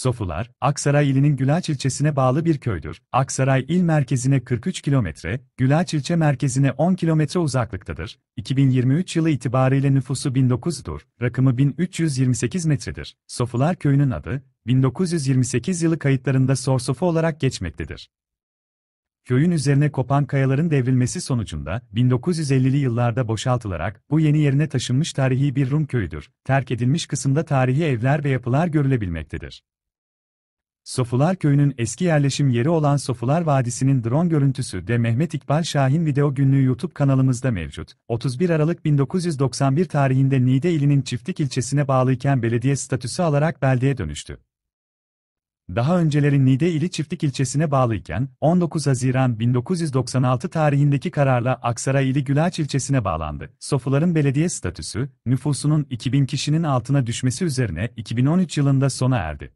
Sofular, Aksaray ilinin Gülaç ilçesine bağlı bir köydür. Aksaray il merkezine 43 kilometre, Gülaç ilçe merkezine 10 kilometre uzaklıktadır. 2023 yılı itibariyle nüfusu 1900'dur, rakımı 1328 metredir. Sofular köyünün adı, 1928 yılı kayıtlarında Sorsofu olarak geçmektedir. Köyün üzerine kopan kayaların devrilmesi sonucunda 1950'li yıllarda boşaltılarak bu yeni yerine taşınmış tarihi bir Rum köyüdür. Terk edilmiş kısımda tarihi evler ve yapılar görülebilmektedir. Sofular Köyü'nün eski yerleşim yeri olan Sofular Vadisi'nin drone görüntüsü de Mehmet İkbal Şahin Video Günlüğü YouTube kanalımızda mevcut. 31 Aralık 1991 tarihinde Niğde ilinin Çiftlik ilçesine bağlıyken belediye statüsü alarak beldeye dönüştü. Daha önceleri Niğde ili Çiftlik ilçesine bağlıyken 19 Haziran 1996 tarihindeki kararla Aksaray ili Gülaç ilçesine bağlandı. Sofuların belediye statüsü nüfusunun 2000 kişinin altına düşmesi üzerine 2013 yılında sona erdi.